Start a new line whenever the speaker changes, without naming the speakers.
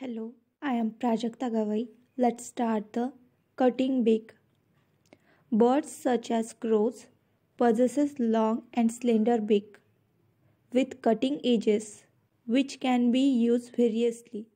Hello, I am Prajakta Gawai. Let's start the cutting beak. Birds such as crows possesses long and slender beak with cutting edges which can be used variously.